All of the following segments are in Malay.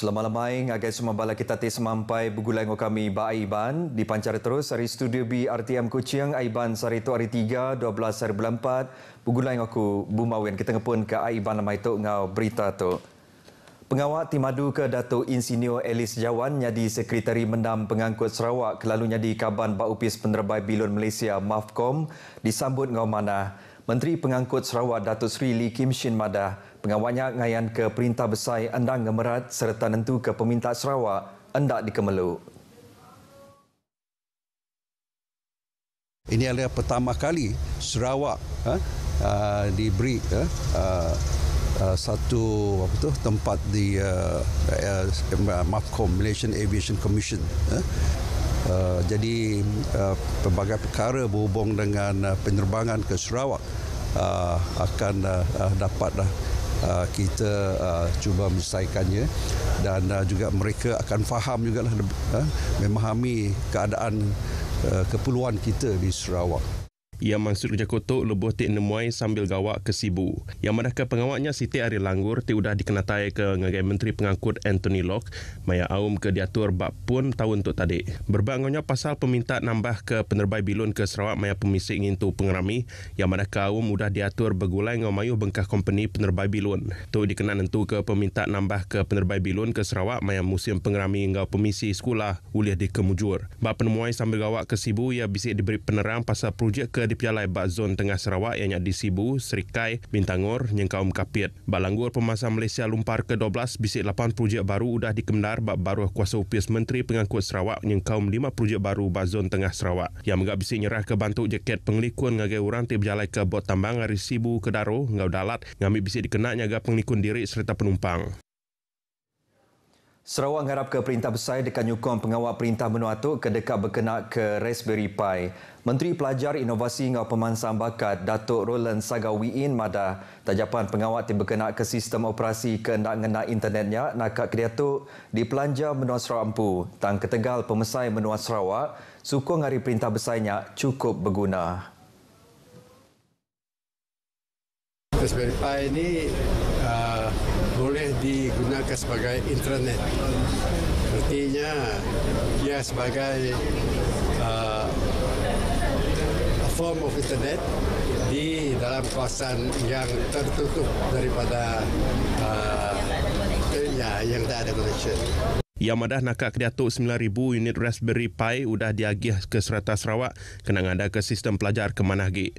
Selamat lamai agak semua bala kita tes sampai begulang kami Baiban Aiban dipancari terus dari studio B RTM Kuching Aiban Sarito hari 3 12 hari 4 begulang aku Bumawen kita ngepun ke Aiban nama itu ngau berita tu. Pengawal Timadu ke Dato Insinyur Elis Jawan jadi sekretari mendam pengangkut Sarawak kelalunya di Kaban Baupis Penerbai Bilun Malaysia MAFCOM disambut ngau mana Menteri Pengangkut Sarawak Dato Sri Lee Kim Shin Madah Pengawalnya ngayan ke Perintah Besar Endang gemerat serta nentu ke Pemintah Sarawak endak di Ini adalah pertama kali Sarawak ha, uh, diberi ha, uh, satu apa tu tempat di uh, uh, MAFCOM Malaysian Aviation Commission eh? uh, jadi uh, pelbagai perkara berhubung dengan uh, penerbangan ke Sarawak uh, akan uh, dapat uh, Uh, kita uh, cuba menyelesaikannya dan uh, juga mereka akan faham juga lah memahami keadaan uh, keperluan kita di Sarawak ia masuk kerja kotok lebuh ti nemuai sambil gawak ke Sibu. Yang mana ke pengawaknya Siti Ari Langgur ti sudah dikenatai ke ngagai Menteri Pengangkut Anthony Locke maya awam ke diatur bak pun tahun tu tadi. Berbangunnya pasal peminta nambah ke penerbai bilun ke Sarawak maya pemisik ngintu pengerami yang madahkan aum sudah diatur begulai ngau mayu bengkah company penerbai bilun. Tu dikenal tentu ke peminta nambah ke penerbai bilun ke Sarawak maya musim pengerami ngau pemisi sekolah uliah dikemujur. Bak penemuai sambil gawak ke Sibu ia bisa diberi penerang pasal projek ke di Pialai Bak Zon Tengah Sarawak yang di Sibu, Serikai, Bintangor, kaum Kapit. Balanggur Pemasa Malaysia Lumpar ke-12 bisik 8 projek baru sudah dikemendar bak baru kuasa upis Menteri Pengangkut Sarawak kaum 5 projek baru Bak Zon Tengah Sarawak. Yang megak bisik nyerah ke bantu jaket penglikun ngagai orang tiap jalai ke Bot Tambang dari Sibu ke Daru, Ngau Dalat, ngambil bisik dikenak nyaga penglikun diri serta penumpang. Sarawak harap ke Perintah Besar dekat nyukong pengawal Perintah Benua Atuk ke dekat berkenak ke Raspberry Pi. Menteri Pelajar Inovasi dan Pemansam Bakat, Datuk Roland Saga Mada, tajapan pengawal yang berkenak ke sistem operasi ke nak ngenak internetnya nak kat kediatu di Pelanja Benua Sarawak Empu. Tang ketegal pemesai Benua Sarawak, suku ngari Perintah Besarnya cukup berguna. Raspberry Pi ini boleh digunakan sebagai internet. Artinya ia sebagai uh, form of internet di dalam kawasan yang tertutup daripada uh, ya, yang tak ada connection. Yang madah nak ke Datuk 9,000 unit Raspberry Pi sudah diagih ke Serata Sarawak kena ngada ke sistem pelajar ke mana lagi.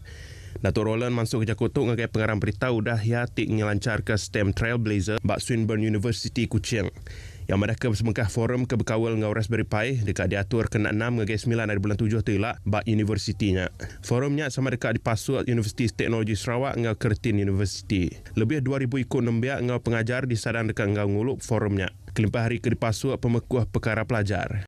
Dato' Roland masuk ke Jakotok dengan pengarang berita sudah yatik ngelancar ke STEM Trailblazer bak Swinburne University Kuching. Yang mereka bersemengkah forum ke dengan Raspberry Pi dekat diatur kena 6 dengan 9 hari bulan 7 terilak bak universitinya. Forumnya sama dekat di Pasuk Universiti Teknologi Sarawak dengan Kertin University. Lebih 2,000 ikut nembiak dengan pengajar di disadang dekat dengan nguluk forumnya. Kelimpah hari ke di Pasuk pemekuah perkara pelajar.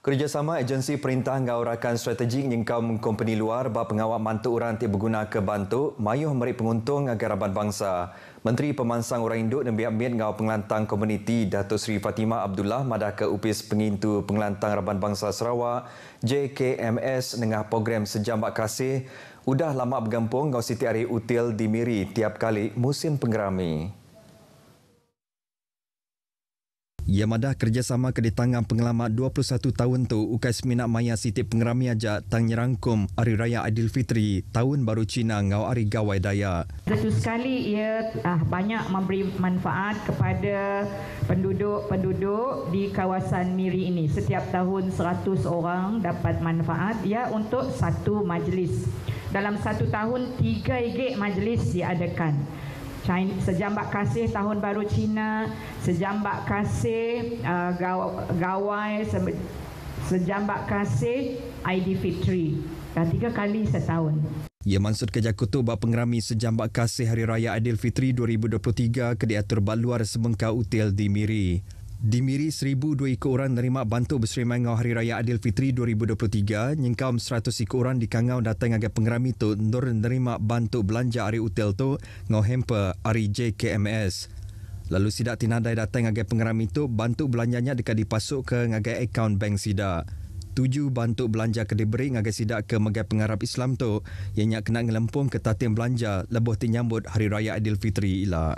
Kerjasama agensi perintah ngawarakan strategi nyengkau company luar bahawa pengawal mantu orang tiap berguna ke bantu mayuh merik penguntung agar aban bangsa. Menteri Pemansang Orang Induk dan Biamin ngawal pengelantang komuniti Dato' Sri Fatima Abdullah madah ke upis pengintu pengelantang raban bangsa Sarawak JKMS nengah program Sejambak Kasih udah lama bergampung ngau Siti Ari Util dimiri tiap kali musim penggerami. Madah kerjasama kedatangan pengelamat 21 tahun tu Ukas Minak Maya Siti Pengerami Aja Tang Nyerangkum Hari Raya Aidilfitri Tahun Baru Cina Ngau Hari Gawai Daya Betul sekali ia ah, banyak memberi manfaat kepada penduduk-penduduk di kawasan Miri ini Setiap tahun 100 orang dapat manfaat ya untuk satu majlis Dalam satu tahun tiga ringgit majlis diadakan China, sejambak kasih tahun baru Cina, sejambak kasih uh, gawai, sejambak kasih Aidilfitri. Dah tiga kali setahun. Ia ya, mansut kerja kutu bak pengerami sejambak kasih Hari Raya Aidilfitri 2023 ke baluar semengkau util di Miri. Dimiri 1,002 ikut orang nerima bantu berseri mengau Hari Raya Adil Fitri 2023. Nyengkaum 100 ikut orang dikangau datang agak pengerami tu nur nerima bantu belanja hari utel tu ngau hamper hari JKMS. Lalu sidak tinadai datang agak pengerami tu bantu belanjanya dekat dipasuk ke ngagai akaun bank sidak. Tujuh bantu belanja ke diberi ngagai sidak ke megai pengarap Islam tu yang nak kena ngelempung ke tatim belanja lebih tinyambut Hari Raya Adil Fitri ila.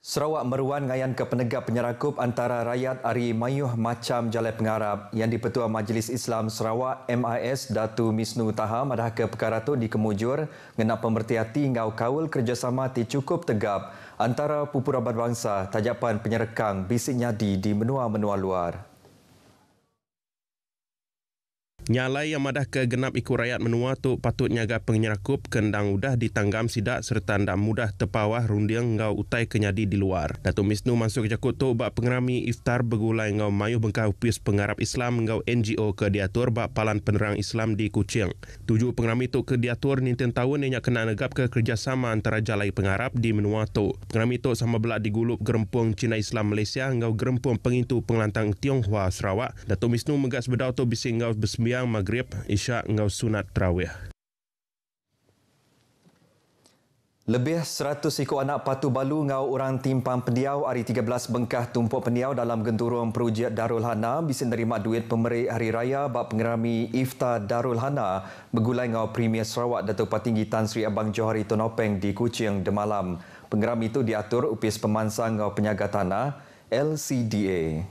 Sarawak meruan ngayan ke penegak penyerakup antara rakyat Ari Mayuh Macam Jalai Pengarap yang dipetua Majlis Islam Sarawak MIS Datu Misnu Taha madah ke perkara itu di Kemujur ngena pemerhati ngau kawal kerjasama ti cukup tegap antara pupur abad bangsa tajapan penyerekang bisik nyadi di menua-menua luar. Nyalai yang madah ke genap ikut rakyat menua tu patut nyaga pengnyerakup kendang udah ditanggam sidak serta ndak mudah tepawah rundiang ngau utai kenyadi di luar. Datuk Misnu masuk ke tu bak pengerami iftar begulai ngau mayu bengkah upis pengarap Islam ngau NGO ke diatur bak palan penerang Islam di Kuching. Tujuh pengerami tu ke diatur nintin tahun yang kena negap ke kerjasama antara jalai pengarap di menua tu. Pengerami tu sama belak digulup gerempung Cina Islam Malaysia ngau gerempung pengintu pengelantang Tionghoa Sarawak. Datuk Misnu megas bedau tu bising ngau besmia sembahyang maghrib isyak ngau sunat terawih. Lebih 100 ikut anak patu balu ngau orang timpan pendiau hari 13 bengkah tumpuk pendiau dalam genturuan projek Darul Hana bisa nerima duit pemerik Hari Raya bak pengerami Ifta Darul Hana begulai ngau Premier Sarawak Datuk Patinggi Tan Sri Abang Johari Tonopeng di Kuching demalam. Pengerami itu diatur upis pemansang ngau penyaga tanah LCDA.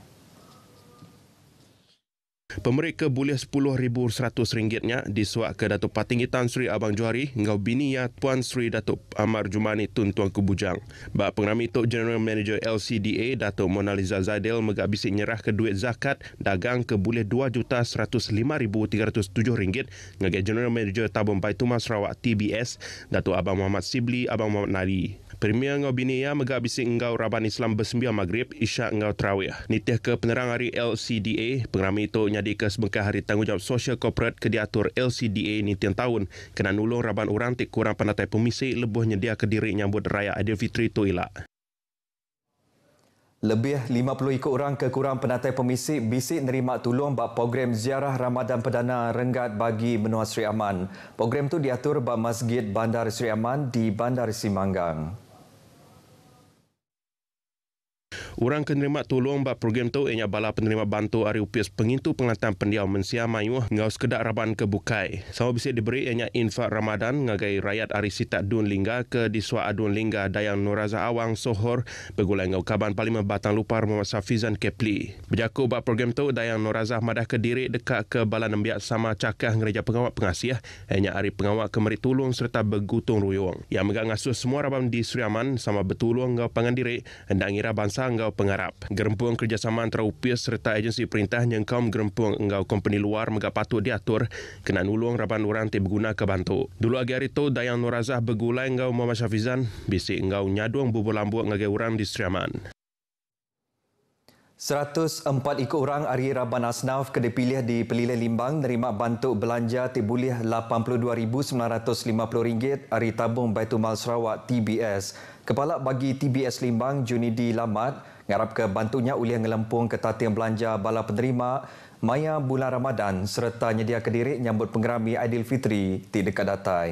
Pemeriksa boleh RM10,100 disuak ke Datuk Patingi Tan Sri Abang Johari ngau bini ya Tuan Sri Datuk Amar Jumani Tun Tuan Kubujang. Bapak pengerami Tok General Manager LCDA Datuk Mona Liza Zaidel megak nyerah ke duit zakat dagang ke boleh RM2,105,307 ngagai General Manager Tabun Baitumah Sarawak TBS Datuk Abang Muhammad Sibli Abang Muhammad Nari. Premier ngau bini ya mega bisik Raban Islam bersembia Maghrib Isyak ngau Terawih. Nitih ke penerang hari LCDA pengerami Tok menjadi kesemengkah hari tanggungjawab sosial korporat ke diatur LCDA ini tiang tahun kena nuluh raban orang tik kurang penatai pemisi lebih nyedia ke diri nyambut raya Fitri itu ilak. Lebih 50 ikut orang kekurang penatai pemisi bisik nerima tolong bak program ziarah Ramadan Perdana Renggat bagi Menua Sri Aman. Program tu diatur bak Masjid Bandar Sri Aman di Bandar Simanggang. Orang penerima tolong buat program tu ianya bala penerima bantu dari upis pengintu pengantan pendiam mensia mayu ngau sekedar raban ke bukai. Sama bisa diberi ianya infa Ramadan ngagai rakyat dari sita Dun Lingga ke diswa Adun Lingga Dayang Nuraza Awang Sohor begulai ngau kaban Parlimen Batang lupa Muhammad Safizan Kepli. Berjaku buat program tu Dayang Nuraza madah ke diri dekat ke bala nembiak sama cakah gereja pengawak pengasih ianya hari pengawak kemeri tolong serta bergutung royong. Yang megang ngasuh semua raban di Suriaman sama bertolong ngau hendak ngira bangsa ngau Engau Pengarap. Gerempuan kerjasama antara UPIS serta agensi perintah yang kaum gerempuan Engau Company luar mega patut diatur kena nulung raban orang ti berguna ke bantu. Dulu agi hari itu, Dayang Nurazah begulai Engau Muhammad Syafizan bisi Engau nyaduang bubur lambu ngagai orang di Seriaman. 104 ikut orang Ari Raban Asnaf ke di Pelilih Limbang nerima bantuk belanja tibulih RM82,950 Ari Tabung Baitul Mal Sarawak TBS. Kepala bagi TBS Limbang Junidi Lamat Ngarap ke bantunya ulia ngelempung ke tatian belanja bala penerima Maya bulan Ramadan serta nyedia kediri nyambut pengerami Aidilfitri di dekat datai.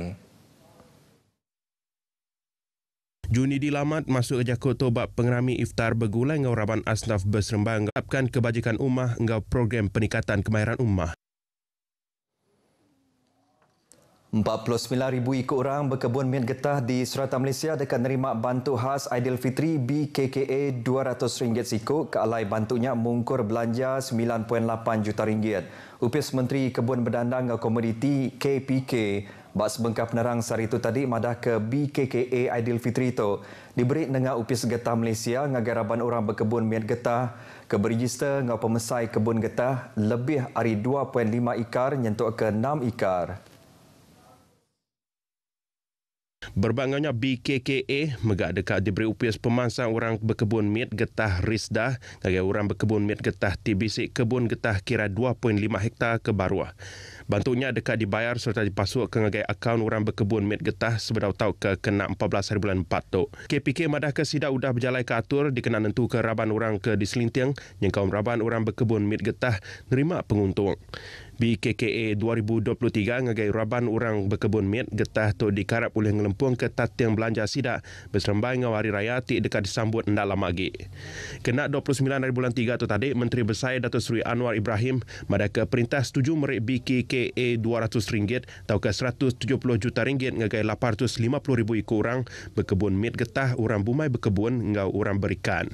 Juni dilamat masuk jakut tobak pengerami iftar bergulai ngau raban asnaf berserembang ngapkan kebajikan umah ngau program peningkatan kemahiran umah. 49,000 ikut orang berkebun mint getah di Serata Malaysia dekat nerima bantu khas Aidilfitri BKKA RM200 sikuk ke alai bantunya mengukur belanja RM9.8 juta. Ringgit. Upis Menteri Kebun Berdandang Komoditi KPK Bak sebengkah penerang sehari itu tadi madah ke BKKA Aidilfitri itu. Diberi dengan upis getah Malaysia dengan garaban orang berkebun mint getah ke berregister dengan pemesai kebun getah lebih dari 2.5 ikar nyentuk ke 6 ikar. Berbangganya BKKA megak dekat diberi upis pemansang orang berkebun mit getah Risdah bagi orang berkebun mit getah TBC kebun getah kira 2.5 hektar ke baruah. Bantunya dekat dibayar serta dipasuk ke ngagai akaun orang berkebun mit getah sebedau tahu ke kena 14 hari bulan 4 tu. KPK madah ke sidak udah berjalan ke atur dikenal tentu ke raban orang ke diselinting yang kaum raban orang berkebun mit getah nerima penguntung. BKKA 2023 ngagai raban orang berkebun mit getah tu dikarap oleh ngelempuang ke tatiang belanja sida bersembah dengan hari raya ti dekat disambut nda lama lagi. Kena 29 hari bulan 3 tu tadi Menteri Besar Datuk Seri Anwar Ibrahim ke perintah setuju merek BKKA 200 ringgit atau ke 170 juta ringgit ngagai 850 ribu ikut orang berkebun mit getah orang bumai berkebun ngau orang berikan.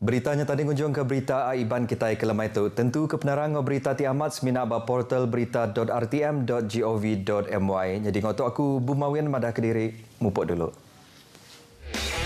Beritanya tadi kunjung ke berita Aiban Kitai Kelemah itu. Tentu kebenaran berita ti amat semina ba portal berita.rtm.gov.my. Jadi ngotok aku Bumawin madah kediri. mupok dulu. Yeah.